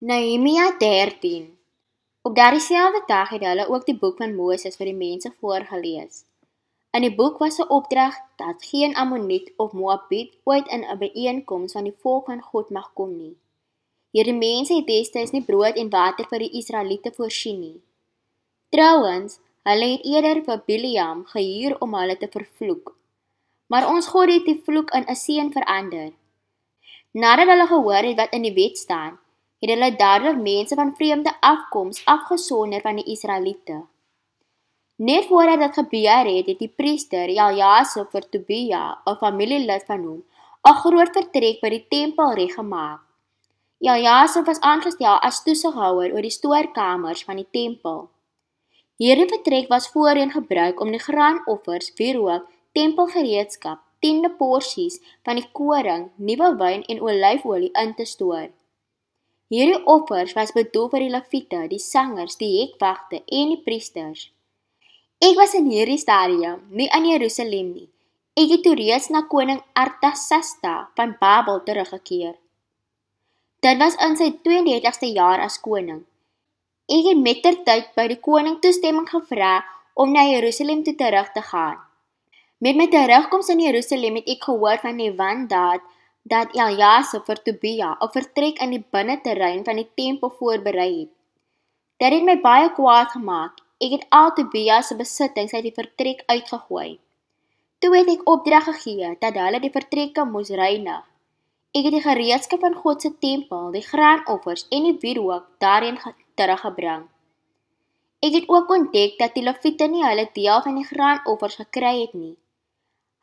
Nehemia 13 Op daardie selfde dag het hulle ook die boek van Moses vir die mense voorgelees. In die boek was 'n opdrag dat geen Ammoniet of Moabiet ooit in 'n byeenkoms van die volk van God mag kom nie. Hierdie mense het destyds nie brood en water vir die Israeliete voorsien nie. Trouwens, hulle het eerder vir Biliam gehuur om hulle te vervloek. Maar ons God het die vloek in 'n seën verander. Nadat hulle gehoor het wat in die wet staan, het hulle daardeur mense van vreemde afkoms afgesonder van die Israeliete. Net voordat dit gebeur het, het die priester Jaljaso vir Tobia, 'n familielid van hom, 'n groot vertrek by die tempel reggemaak. Jaljaso was aangestel as toesighouer oor die stoorkamers van die tempel. Hierdie vertrek was voorheen gebruik om die graanoffers, wierook, tempelgereedskap, tiende porsies van die koring, nuwe wyn en olyfolie in te stoor. Hierdie offers was bedoel vir die leviete, die sangers, die hekwagte en die priesters. Ek was in hierdie stadium nie in Jerusalem nie. Ek het toe reeds na koning Artaxasta van Babel teruggekeer. Dit was in sy 32ste jaar as koning. Ek het mettertyd by die koning toestemming gevra om na Jerusalem toe terug te gaan. Met my terugkoms in Jerusalem het ek gehoor van die wandaad dat Eliasa vir Tobia 'n vertrek in die binneterrein van die tempel voorberei het. Dit het my baie kwaad gemaak. Ek het al Tobia se besittings uit die vertrek uitgegooi. Toe het ek opdrag gegee dat hulle die vertrekke moes reinig. Ek het die gereedskap van God se tempel, die graanoffers en die wierook daarin teruggebring. Ek het ook ontdek dat die Lewiete nie hulle deel van die graanoffers gekry het nie.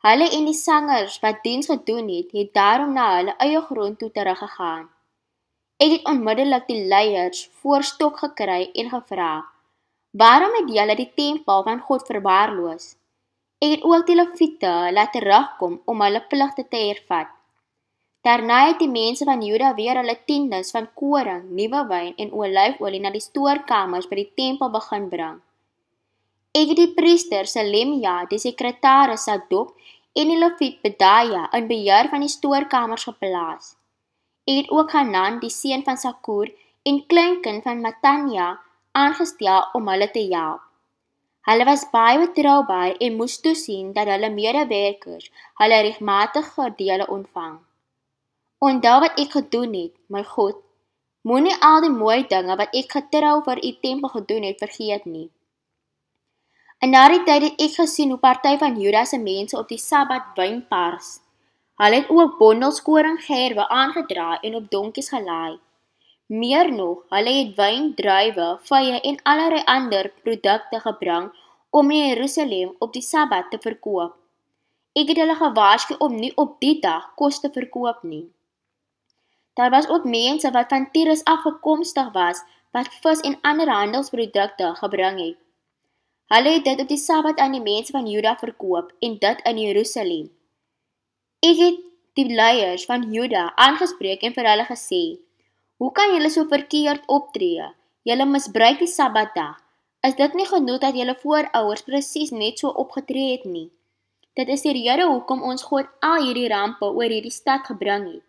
Hulle en die sangers wat diens gedoen het, het daarom na hulle eie grond toe teruggegaan. Ek het onmiddellik die leiers voor stok gekry en gevra, waarom het julle die tempel van God verwaarloos? Ek het ook die leviete laat terugkom om hulle pligte te hervat. Daarna het die mense van Juda weer hulle tiendes van koring, nuwe wyn en olyfolie na die stoorkamers by die tempel begin bring. Ek het die priester Salemia, die sekretaris Sadok Enilofit Bedaya ja, in beheer van die stoorkamers geplaas. Hy het ook Hanan, die seun van Sakur, en kleinkind van Matania aangestel om hulle te help. Hulle was baie betroubaar en moes toesien dat hulle medewerkers hulle regmatige voordele ontvang. Onthou wat ek gedoen het, my God. Moenie al die mooi dinge wat ek getrou vir u tempel gedoen het vergeet nie. En na die tyd het ek gesien hoe party van Judas se mense op die Sabbat wyn pars. Hulle het ook bondels koring geherwe aangedra en op donkies gelaai. Meer nog, hulle het wyn, druiwe, vye en allerlei ander produkte gebring om in Jerusalem op die Sabbat te verkoop. Ek het hulle gewaarsku om nie op die dag kos te verkoop nie. Daar was ook mense wat van Tyrus afgekomstig was wat vis en ander handelsprodukte gebring het. Hulle het dit op die Sabbat aan die mens van Juda verkoop en dit in Jerusalem. Ek het die leiers van Juda aangespreek en vir hulle gesê, Hoe kan julle so verkeerd optree? Julle misbruik die Sabbatdag. Is dit nie genoeg dat julle voorouers precies net so opgetree het nie? Dit is die rede hoekom ons God al hierdie rampe oor hierdie stad gebring het.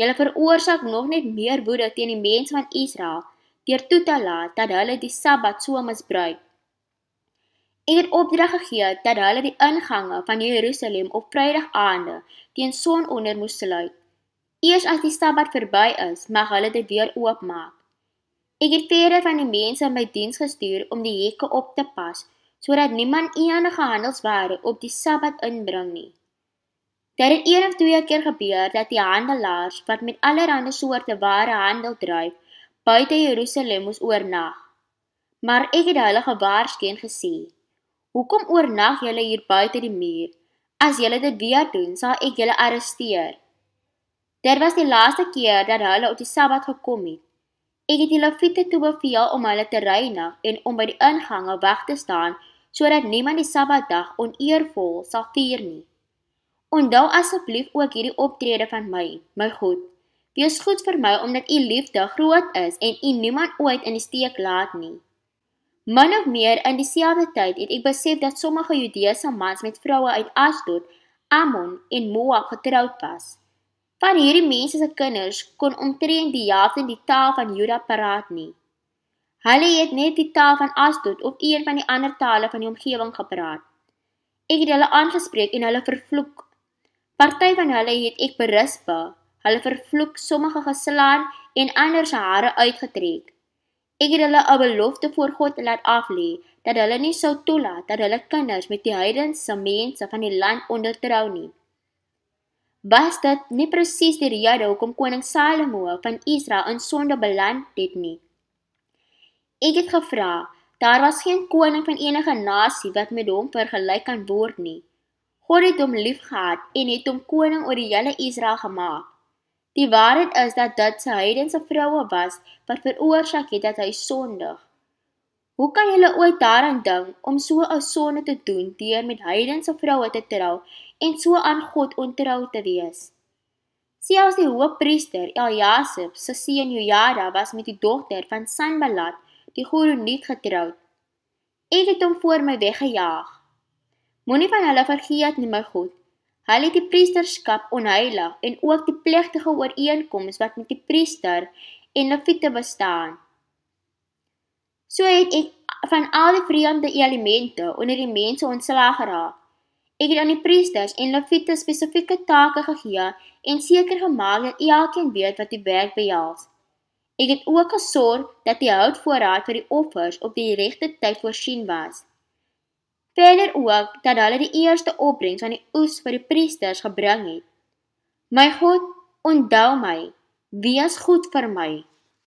Julle veroorzaak nog net meer woede teen die mens van Israel, dier toe te laat dat hulle die Sabbat so misbruik en het opdrag gegee dat hulle die ingange van Jerusalem op Vrydag aande teen sononder moes sluit. Eers as die Sabbat verby is, mag hulle dit weer oopmaak. Ek het vere van die mense in my diens gestuur om die hekke op te pas sodat niemand enige handelsware op die Sabbat inbring nie. Daar het een of twee keer gebeur dat die handelaars wat met allerlei soorte ware handel dryf buite Jerusalem moes oornag. Maar ek het hulle gewaarsku en gesê: Hoekom oornag julle hier buite die muur? As julle dit weer doen, sal ek julle arresteer. Dit was die laaste keer dat hulle op die Sabbat gekom het. Ek het die Lewiete toe beveel om hulle te reinig en om by die ingange wag te staan sodat niemand die Sabbatdag oneervol sal vier nie. Onthou asseblief ook hierdie optrede van my, my God. Wees goed vir my omdat U liefde groot is en U niemand ooit in die steek laat nie. Min of meer in dieselfde tyd het ek besef dat sommige Judeese mans met vroue uit Asdod, Ammon en Moab getroud was. Van hierdie mense se kinders kon omtrent die jaar in die taal van Juda praat nie. Hulle het net die taal van Asdod of een van die ander tale van die omgewing gepraat. Ek het hulle aangespreek en hulle vervloek. Party van hulle het ek berispa. Hulle vervloek sommige geslaan en ander se hare uitgetrek. Ek het hulle 'n belofte voor God laat aflê dat hulle nie sou toelaat dat hulle kinders met die heidense mense van die land ondertrou nie. Was dit nie presies die rede hoekom koning Salomo van Israel in sonde beland het nie? Ek het gevra, daar was geen koning van enige nasie wat met hom vergelyk kan word nie. God het hom liefgehad en het hom koning oor die hele Israel gemaak. Die waarheid is dat dit sy heidense vroue was wat veroorsaak het dat hy sondig. Hoe kan julle ooit daaraan dink om so 'n sonde te doen deur met heidense vroue te trou en so aan God ontrou te wees? Selfs die hoofpriester Eliasib se seun Jojada was met die dogter van Sanballat, die Goroniet getroud. Ek het hom voor my weggejaag. Moenie van hulle vergeet nie, my God. Hy het die priesterskap onheilig en ook die pleegtige ooreenkomst wat met die priester en leviete bestaan. So het ek van al die vreemde elemente onder die mense ontslag geraak. Ek het aan die priesters en leviete spesifieke take gegeen en seker gemaakt dat elkeen weet wat die werk behals. Ek het ook gesorg dat die houtvoorraad vir die offers op die rechte tyd voorsien was verder ook dat hulle die eerste opbrengs aan die oes vir die priesters gebring het. My God, onthou my, wees goed vir my.